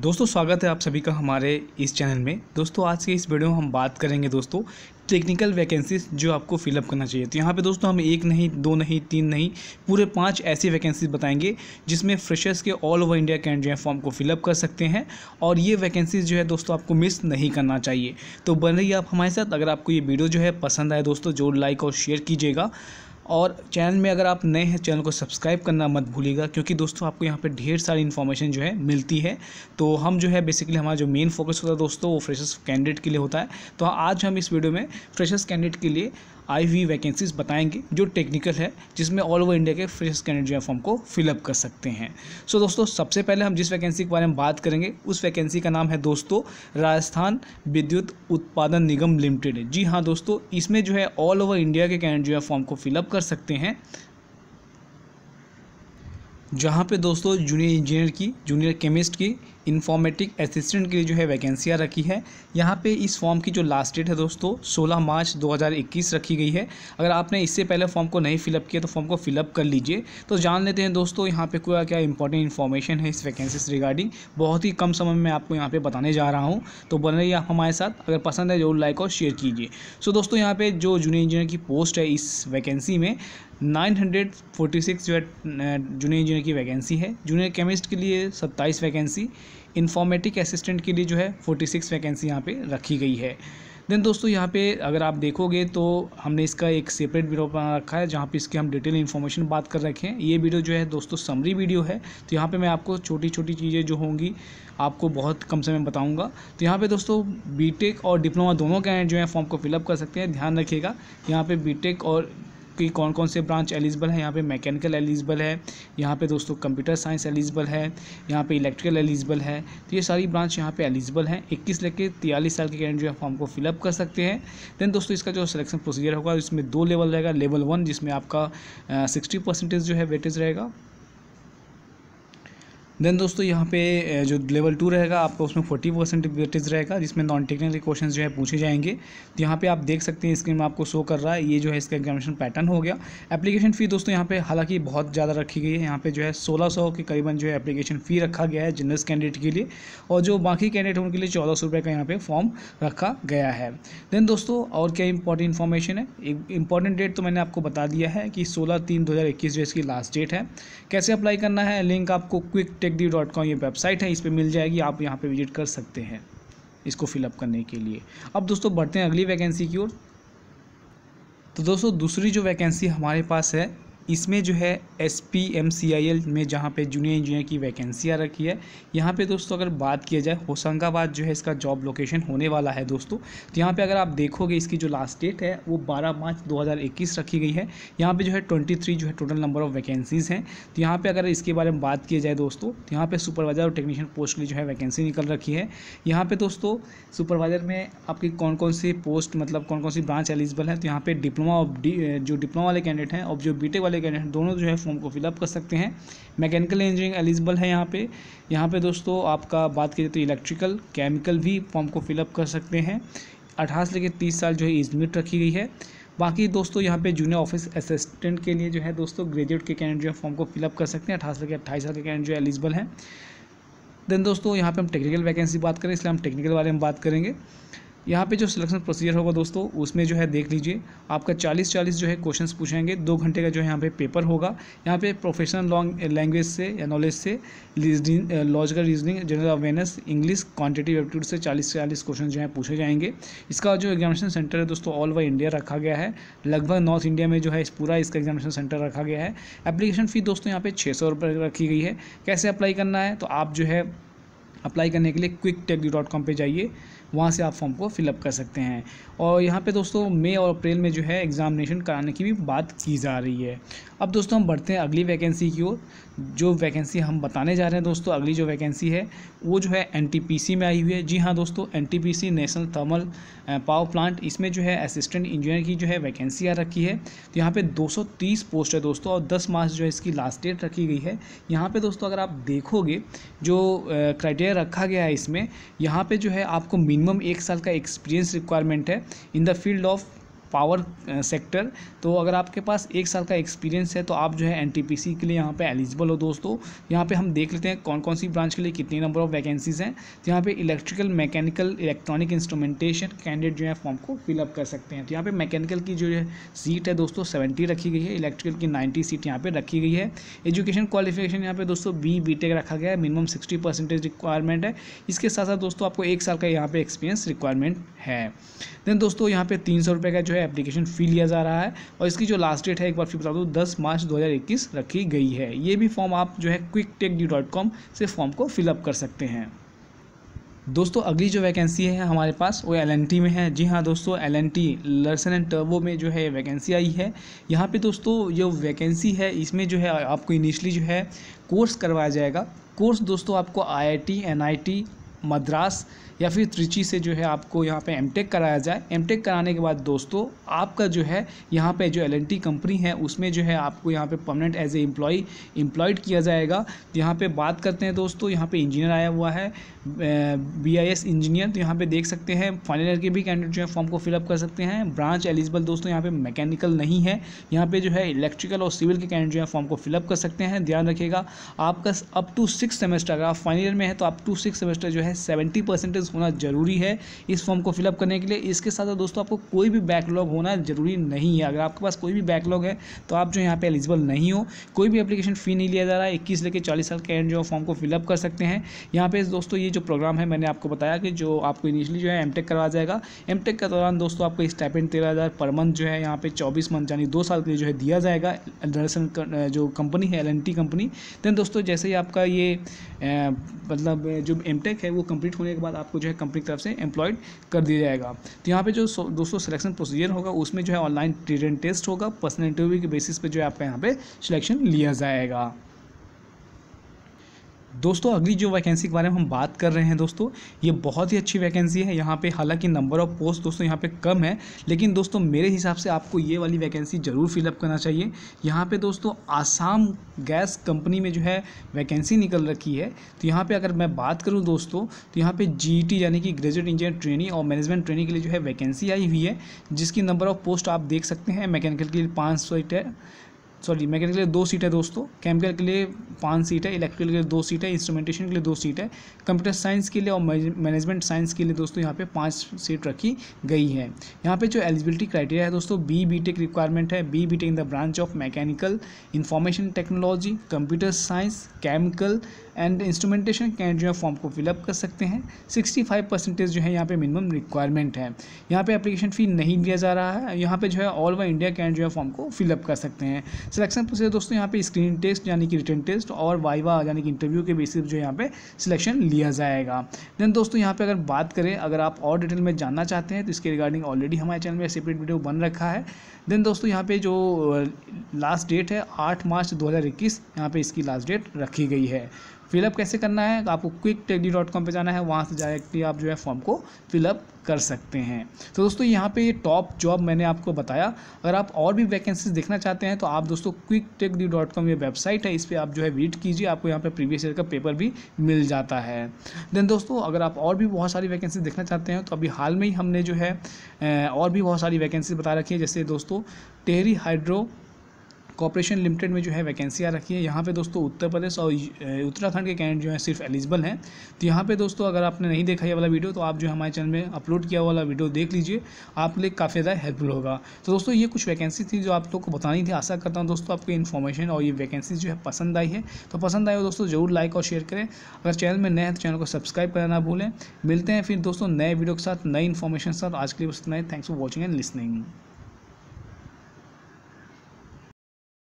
दोस्तों स्वागत है आप सभी का हमारे इस चैनल में दोस्तों आज के इस वीडियो में हम बात करेंगे दोस्तों टेक्निकल वैकेंसीज जो आपको फिलअप करना चाहिए तो यहाँ पे दोस्तों हम एक नहीं दो नहीं तीन नहीं पूरे पांच ऐसी वैकेंसीज बताएंगे जिसमें फ्रेशर्स के ऑल ओवर इंडिया कैंड जो है फॉर्म को फिलअप कर सकते हैं और ये वैकेंसीज जो है दोस्तों आपको मिस नहीं करना चाहिए तो बन रही आप हमारे साथ अगर आपको ये वीडियो जो है पसंद आए दोस्तों जो लाइक और शेयर कीजिएगा और चैनल में अगर आप नए हैं चैनल को सब्सक्राइब करना मत भूलिएगा क्योंकि दोस्तों आपको यहाँ पे ढेर सारी इन्फॉर्मेशन जो है मिलती है तो हम जो है बेसिकली हमारा जो मेन फोकस होता है दोस्तों वो फ्रेशर्स कैंडिडेट के लिए होता है तो आज हम इस वीडियो में फ्रेशर्स कैंडिडेट के लिए आई हुई वैकेंसीज बताएंगे जो टेक्निकल है जिसमें ऑल ओवर इंडिया के फ्रेश कैंडिडेट जो है फॉर्म को फिलअप कर सकते हैं सो so, दोस्तों सबसे पहले हम जिस वैकेंसी के बारे में बात करेंगे उस वैकेंसी का नाम है दोस्तों राजस्थान विद्युत उत्पादन निगम लिमिटेड जी हाँ दोस्तों इसमें जो है ऑल ओवर इंडिया के कैंडिडेट जो है फॉर्म को फिलअप कर सकते हैं जहाँ पे दोस्तों जूनियर इंजीनियर की जूनियर केमिस्ट की इन्फॉर्मेटिक असिस्टेंट के लिए जो है वैकेंसियाँ रखी है यहाँ पे इस फॉर्म की जो लास्ट डेट है दोस्तों 16 मार्च 2021 रखी गई है अगर आपने इससे पहले फॉर्म को नहीं फिलअप किया तो फॉर्म को फिलअप कर लीजिए तो जान लेते हैं दोस्तों यहाँ पे क्या क्या इंपॉर्टेंट इन्फॉर्मेशन है इस वैकेंसी से रिगार्डिंग बहुत ही कम समय में आपको यहाँ पर बताने जा रहा हूँ तो बन रही आप हमारे साथ अगर पसंद है जरूर लाइक और शेयर कीजिए सो दोस्तों यहाँ पर जो जूनियर इंजीनियर की पोस्ट है इस वैकेंसी में 946 जो है जूनियर इंजीनियर की वैकेंसी है जूनियर केमिस्ट के लिए 27 वैकेंसी इन्फॉर्मेटिक असिस्टेंट के लिए जो है फोर्टी सिक्स वैकेंसी यहाँ पर रखी गई है देन दोस्तों यहाँ पे अगर आप देखोगे तो हमने इसका एक सेपरेट वीडियो बना रखा है जहाँ पे इसकी हम डिटेल इन्फॉर्मेशन बात कर रखे हैं ये वीडियो जो है दोस्तों समरी वीडियो है तो यहाँ पे मैं आपको छोटी छोटी चीज़ें जो होंगी आपको बहुत कम समय में बताऊँगा तो यहाँ पे दोस्तों बीटेक और डिप्लोमा दोनों कैंडिडेट जो है फॉर्म को फिलअप कर सकते हैं ध्यान रखिएगा यहाँ पर बी और की कौन कौन से ब्रांच एलिजिबल है यहाँ पे मैकेनिकल एलिजिबल है यहाँ पे दोस्तों कंप्यूटर साइंस एलिजिबल है यहाँ पे इलेक्ट्रिकल एलिजिबल है तो ये सारी ब्रांच यहाँ पे एलिजिबल है इक्कीस लेके तियालीस साल के कैंडिडेट जो है फॉर्म को फिलअप कर सकते हैं देन दोस्तों इसका जो सिलेक्शन प्रोसीजर होगा इसमें दो लेवल रहेगा लेवल वन जिसमें आपका सिक्सटी परसेंटेज जो है वेटेज रहेगा देन दोस्तों यहाँ पे जो लेवल टू रहेगा आपको उसमें फोर्टी परसेंट वेटेज रहेगा जिसमें नॉन टेक्निकल क्वेश्चन जो है पूछे जाएंगे तो यहाँ पे आप देख सकते हैं स्क्रीन में आपको शो कर रहा है ये जो है इसका एग्जामिनेशन पैटर्न हो गया एप्लीकेशन फ़ी दोस्तों यहाँ पे हालांकि बहुत ज़्यादा रखी गई है यहाँ पे जो है सोलह सौ के करीबन जो है एप्लीकेशन फ़ी रखा गया है जनरल कैंडिडेट के लिए और जो बाकी कैंडिडेट उनके लिए चौदह सौ का यहाँ पर फॉर्म रखा गया है देन दोस्तों और क्या इंपॉर्टेंट इन्फॉर्मेशन है इंपॉर्टेंट डेट तो मैंने आपको बता दिया है कि सोलह तीन दो जो इसकी लास्ट डेट है कैसे अप्लाई करना है लिंक आपको क्विक टेकदीव डॉट कॉम ये वेबसाइट है इस पर मिल जाएगी आप यहाँ पर विजिट कर सकते हैं इसको फिलअप करने के लिए अब दोस्तों बढ़ते हैं अगली वैकेंसी की ओर तो दोस्तों दूसरी जो वैकेंसी हमारे पास है इसमें जो है S P M C I L में जहाँ पे जूनियर इंजीनियर की वैकेंसियाँ रखी है यहाँ पे दोस्तों अगर बात किया जाए होशंगाबाद जो है इसका जॉब लोकेशन होने वाला है दोस्तों तो यहाँ पे अगर आप देखोगे इसकी जो लास्ट डेट है वो 12 मार्च 2021 रखी गई है यहाँ पे जो है 23 जो है टोटल नंबर ऑफ़ वैकेंसीज़ हैं तो यहाँ पर अगर इसके बारे में बात किया जाए दोस्तों तो यहाँ पर सुपरवाइज़र और टेक्नीशियन पोस्ट की जो है वैकेंसी निकल रखी है यहाँ पर दोस्तों सुपरवाइज़र में आपकी कौन कौन सी पोस्ट मतलब कौन कौन सी ब्रांच एलिजिबल है तो यहाँ पर डिप्लोमा ऑफ जो डिप्लोमा वाले कैंडिडेट हैं और जो बी वाले वाले कैंडिडेट दोनों जो है फॉर्म को फिलअप कर सकते हैं मैकेनिकल इंजीनियरिंग एलिजिबल है यहाँ पे यहाँ पे दोस्तों आपका बात की जाए तो इलेक्ट्रिकल केमिकल भी फॉर्म को फिलअप कर सकते हैं अठारह से लेकर तीस साल जो है एज लिमिट रखी गई है बाकी दोस्तों यहाँ पे जूनियर ऑफिस असिस्टेंट के लिए जो है दोस्तों ग्रेजुएट के कैंडिडेट जो है फॉर्म को फिलअप कर सकते हैं अठारह से लेकर अट्ठाईस साल के कैंडिडेट जो है एलिजिबल हैं देन दोस्तों यहाँ पे हम टेक्निकल वैकेंसी बात करें इसलिए हम टेक्निकल बारे में बात करेंगे यहाँ पे जो सिलेक्शन प्रोसीजर होगा दोस्तों उसमें जो है देख लीजिए आपका 40 40 जो है क्वेश्चंस पूछेंगे दो घंटे का जो है यहाँ पे पेपर होगा यहाँ पे प्रोफेशनल लॉन्ग लैंग्वेज से या नॉलेज से reasoning logical reasoning general awareness English quantitative aptitude से चालीस चालीस क्वेश्चन जो है पूछे जाएंगे इसका जो एग्जामिनेशन सेंटर है दोस्तों ऑल ओवर इंडिया रखा गया है लगभग नॉर्थ इंडिया में जो है इस पूरा इसका एग्जामिनेशन सेंटर रखा गया है एप्लीकेशन फ़ी दोस्तों यहाँ पे छः सौ रखी गई है कैसे अप्लाई करना है तो आप जो है अप्लाई करने के लिए क्विक टेक डॉट कॉम पर जाइए वहाँ से आप फॉर्म को फिलअप कर सकते हैं और यहाँ पे दोस्तों मई और अप्रैल में जो है एग्ज़ामिनेशन कराने की भी बात की जा रही है अब दोस्तों हम बढ़ते हैं अगली वैकेंसी की ओर जो वैकेंसी हम बताने जा रहे हैं दोस्तों अगली जो वैकेंसी है वो जो है एन में आई हुई है जी हाँ दोस्तों N national thermal power plant इसमें जो है असिस्टेंट इंजीनियर की जो है वैकेंसी आ रखी है तो यहाँ पर दो पोस्ट है दोस्तों और दस मार्च जो है इसकी लास्ट डेट रखी गई है यहाँ पर दोस्तों अगर आप देखोगे जो क्राइटेरिया रखा गया है इसमें यहाँ पे जो है आपको मिनिमम एक साल का एक्सपीरियंस रिक्वायरमेंट है in the field of power sector uh, तो अगर आपके पास एक साल का एक्सपीरियंस है तो आप जो है एन के लिए यहाँ पर एलिजिबल हो दोस्तों यहाँ पर हम देख लेते हैं कौन कौन सी ब्रांच के लिए कितनी नंबर ऑफ वैकेंसीज़ हैं तो यहाँ पर electrical mechanical electronic instrumentation candidate जो है फॉर्म को फिलअप कर सकते हैं तो यहाँ पर मैकेनिकल की जो है सीट है दोस्तों सेवेंटी रखी गई है इलेक्ट्रिकल की नाइन्टी सीट यहाँ पर रखी गई है एजुकेशन क्वालिफिकेशन यहाँ पर दोस्तों बी बी टेक रखा गया है मिनिमम सिक्सटी परसेंटेज रिक्वायरमेंट है इसके साथ साथ दोस्तों आपको एक साल का यहाँ पर एक्सपीरियंस रिक्वायरमेंट है देन दोस्तों यहाँ पर तीन सौ रुपये का जो है एप्लीकेशन फ़ी लिया जा रहा है और इसकी जो लास्ट डेट है एक बार फिर बता दूँ दस मार्च दो रखी गई है ये भी फॉर्म आप जो है quick tech D dot com से फॉर्म को फिलअप कर सकते हैं दोस्तों अगली जो वैकेंसी है हमारे पास वो एल में है जी हाँ दोस्तों L N T Larsen and टर्बो में जो है वैकेंसी आई है यहाँ पे दोस्तों जो वैकेंसी है इसमें जो है आपको इनिशियली जो है कोर्स करवाया जाएगा कोर्स दोस्तों आपको I I T N I T Madras या फिर त्रिची से जो है आपको यहाँ पे एमटेक कराया जाए एमटेक कराने के बाद दोस्तों आपका जो है यहाँ पे जो एल कंपनी है उसमें जो है आपको यहाँ पे permanent as a employ employed किया जाएगा यहाँ पे बात करते हैं दोस्तों यहाँ पे इंजीनियर आया हुआ है बी आई एस इंजीनियर तो यहाँ पे देख सकते हैं फाइनल ईयर के भी कैंडिडेट जो है फॉर्म को फिलअप कर सकते हैं ब्रांच एलिजिबल दोस्तों यहाँ पे मैकेनिकल नहीं है यहाँ पे जो है इलेक्ट्रिकल और सिविल के कैंडिडेट जो है फॉर्म को फिलअप कर सकते हैं ध्यान रखिएगा आपका अप टू सिक्स सेमेस्टर अगर आप फाइनल ईयर में है तो अप टू सिक्स सेमेस्टर जो है सेवेंटी परसेंटेज होना जरूरी है इस फॉर्म को फिलअप करने के लिए इसके साथ दोस्तों आपको कोई भी बैकलॉग होना ज़रूरी नहीं है अगर आपके पास कोई भी बैकलॉग है तो आप जो यहाँ पर एलिजिबल नहीं हो कोई भी अपलीकेशन फ़ी नहीं लिया जा रहा है इक्कीस लेकर चालीस साल के कैंडिडेट जो है फॉर्म को फिलअप कर सकते हैं यहाँ पर दोस्तों ये जो प्रोग्राम है मैंने आपको बताया कि जो आपको इनिशियली जो है एम करवा जाएगा एम के दौरान दोस्तों आपको स्टैपेंट तेरह हज़ार पर मंथ जो है यहाँ पे चौबीस मंथ यानी दो साल के लिए जो है दिया जाएगा दरअसल जो कंपनी है एल कंपनी देन दोस्तों जैसे ही आपका ये मतलब जो एम है वो कम्प्लीट होने के बाद आपको जो है कंपनी की तरफ से एम्प्लॉयड कर दिया जाएगा तो यहाँ पर जो दोस्तों सिलेक्शन प्रोसीजर होगा उसमें जो है ऑनलाइन रिटर्न टेस्ट होगा पर्सनल इंटरव्यू के बेसिस पे जो है आपका यहाँ पर सिलेक्शन लिया जाएगा दोस्तों अगली जो वैकेंसी के बारे में हम बात कर रहे हैं दोस्तों ये बहुत ही अच्छी वैकेंसी है यहाँ पे हालांकि नंबर ऑफ़ पोस्ट दोस्तों यहाँ पे कम है लेकिन दोस्तों मेरे हिसाब से आपको ये वाली वैकेंसी ज़रूर फिलअप करना चाहिए यहाँ पे दोस्तों आसाम गैस कंपनी में जो है वैकेंसी निकल रखी है तो यहाँ पर अगर मैं बात करूँ दोस्तों तो यहाँ पर जी e यानी कि ग्रेजुएट इंजीनियर ट्रेनिंग और मैनेजमेंट ट्रेनिंग के लिए जो है वैकेंसी आई हुई है जिसकी नंबर ऑफ़ पोस्ट आप देख सकते हैं मैकेनिकल के लिए पाँच है सॉरी मैकेनिकल के लिए दो सीट है दोस्तों केमिकल के लिए पाँच सीट है इलेक्ट्रिकल के लिए दो सीट है इंस्ट्रूमेंटेशन के लिए दो सीट है कंप्यूटर साइंस के लिए और मैनेजमेंट साइंस के लिए दोस्तों यहाँ पे पाँच सीट रखी गई है यहाँ पे जो एलिजिबिलिटी क्राइटेरिया है दोस्तों बी बी टेक रिक्वायरमेंट है B B tech in the branch of mechanical information technology computer science chemical and instrumentation candidate जो है फॉर्म को फिलअप कर सकते हैं सिक्सटी फाइव परसेंटेज जो है यहाँ पे मिनिमम रिक्वायरमेंट है यहाँ पे एप्लीकेशन फ़ी नहीं दिया जा रहा है यहाँ पे जो है ऑल ओवर इंडिया कैंडिडेट जो है फॉर्म को फिलअप कर सकते हैं सिलेक्शन प्रोसेस दोस्तों यहाँ पे स्क्रीन टेस्ट यानी कि रिटर्न टेस्ट और वाइवा यानी कि इंटरव्यू के बेसिस जो यहाँ पे सिलेक्शन लिया जाएगा देन दोस्तों यहाँ पे अगर बात करें अगर आप और डिटेल में जानना चाहते हैं तो इसके रिगार्डिंग ऑलरेडी हमारे चैनल में सेपरेट वीडियो बन रखा है देन दोस्तों यहाँ पे जो लास्ट uh, डेट है आठ मार्च दो हज़ार इक्कीस यहाँ पर इसकी लास्ट डेट रखी गई है फिलअप कैसे करना है आपको क्विक टेडी डॉट कॉम पर जाना है वहाँ से डायरेक्टली आप जो है फॉर्म को फिलअप कर सकते हैं तो दोस्तों यहाँ पे ये टॉप जॉब मैंने आपको बताया अगर आप और भी वैकेंसीज देखना चाहते हैं तो आप दोस्तों quick tech D dot com ये वेबसाइट है इस पर आप जो है रीड कीजिए आपको यहाँ पे प्रीवियस ईयर का पेपर भी मिल जाता है देन दोस्तों अगर आप और भी बहुत सारी वैकेंसी देखना चाहते हैं तो अभी हाल में ही हमने जो है और भी बहुत सारी वैकेंसी बता रखी है जैसे दोस्तों टेहरी हाइड्रो कॉपरेशन लिमिटेड में जो है वैकेंसियाँ रखी है यहाँ पे दोस्तों उत्तर प्रदेश और उत्तराखंड के कैंडिडेट जो है सिर्फ एलिजिबल हैं तो यहाँ पे दोस्तों अगर आपने नहीं देखा ये वाला वीडियो तो आप जो हमारे चैनल में अपलोड किया वाला वीडियो देख लीजिए आपके लिए काफ़ी ज़्यादा हेल्पफुल होगा तो दोस्तों ये कुछ वैकेंसी थी जो आप लोग को बतानी थी आशा करता हूँ दोस्तों आपकी इन्फॉर्मेशन और ये वैकेंसी जो है पसंद आई है तो पसंद आए हो दोस्तों जरूर लाइक और शेयर करें अगर चैनल में नए हैं तो चैनल को सब्सक्राइब करना ना भूलें मिलते हैं फिर दोस्तों नए वीडियो के साथ नई इन्फॉर्मेशन के साथ आज के लिए बस इतना ही thanks for watching and listening